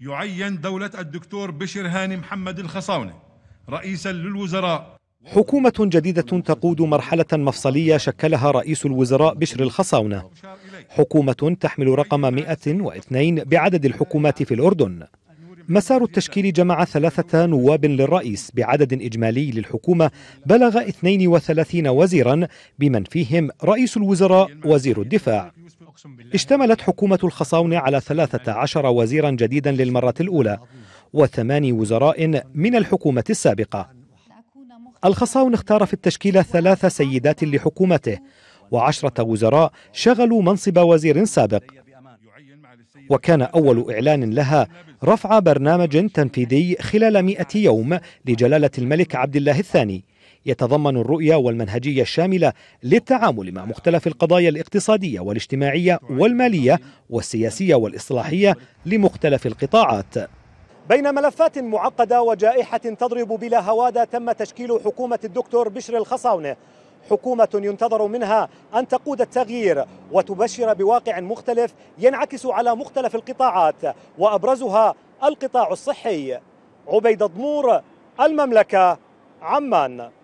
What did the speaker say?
يعين دولة الدكتور بشر هاني محمد الخصاونة رئيسا للوزراء حكومة جديدة تقود مرحلة مفصلية شكلها رئيس الوزراء بشر الخصاونة حكومة تحمل رقم 102 بعدد الحكومات في الأردن مسار التشكيل جمع ثلاثة نواب للرئيس بعدد إجمالي للحكومة بلغ 32 وزيرا بمن فيهم رئيس الوزراء وزير الدفاع اشتملت حكومة الخصاون على 13 وزيرا جديدا للمرة الأولى وثماني وزراء من الحكومة السابقة الخصاون اختار في التشكيل ثلاث سيدات لحكومته وعشرة وزراء شغلوا منصب وزير سابق وكان أول إعلان لها رفع برنامج تنفيذي خلال مئة يوم لجلالة الملك عبد الله الثاني يتضمن الرؤية والمنهجية الشاملة للتعامل مع مختلف القضايا الاقتصادية والاجتماعية والمالية والسياسية والإصلاحية لمختلف القطاعات بين ملفات معقدة وجائحة تضرب بلا هوادة تم تشكيل حكومة الدكتور بشر الخصاونة حكومة ينتظر منها أن تقود التغيير وتبشر بواقع مختلف ينعكس على مختلف القطاعات وأبرزها القطاع الصحي عبيد ضمور المملكة عمان